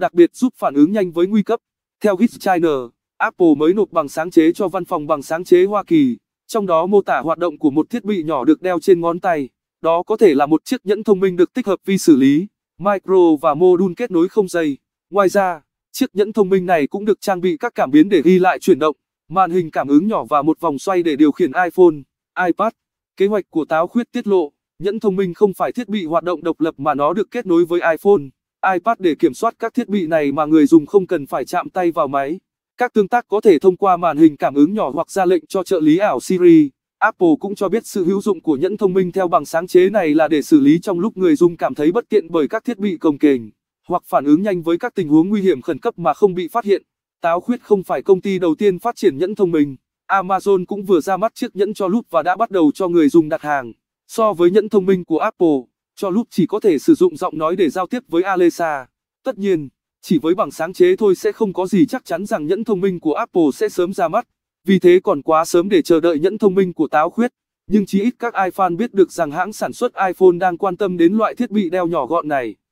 đặc biệt giúp phản ứng nhanh với nguy cấp. Theo Hitchiner, Apple mới nộp bằng sáng chế cho văn phòng bằng sáng chế Hoa Kỳ, trong đó mô tả hoạt động của một thiết bị nhỏ được đeo trên ngón tay. Đó có thể là một chiếc nhẫn thông minh được tích hợp vi xử lý, micro và mô đun kết nối không dây. Ngoài ra, chiếc nhẫn thông minh này cũng được trang bị các cảm biến để ghi lại chuyển động, màn hình cảm ứng nhỏ và một vòng xoay để điều khiển iPhone, iPad. Kế hoạch của táo khuyết tiết lộ, nhẫn thông minh không phải thiết bị hoạt động độc lập mà nó được kết nối với iPhone iPad để kiểm soát các thiết bị này mà người dùng không cần phải chạm tay vào máy. Các tương tác có thể thông qua màn hình cảm ứng nhỏ hoặc ra lệnh cho trợ lý ảo Siri. Apple cũng cho biết sự hữu dụng của nhẫn thông minh theo bằng sáng chế này là để xử lý trong lúc người dùng cảm thấy bất tiện bởi các thiết bị cồng kềnh hoặc phản ứng nhanh với các tình huống nguy hiểm khẩn cấp mà không bị phát hiện. Táo khuyết không phải công ty đầu tiên phát triển nhẫn thông minh. Amazon cũng vừa ra mắt chiếc nhẫn cho lúc và đã bắt đầu cho người dùng đặt hàng. So với nhẫn thông minh của Apple, cho lúc chỉ có thể sử dụng giọng nói để giao tiếp với Alexa. Tất nhiên, chỉ với bằng sáng chế thôi sẽ không có gì chắc chắn rằng nhẫn thông minh của Apple sẽ sớm ra mắt. Vì thế còn quá sớm để chờ đợi nhẫn thông minh của táo khuyết, nhưng chí ít các iFan biết được rằng hãng sản xuất iPhone đang quan tâm đến loại thiết bị đeo nhỏ gọn này.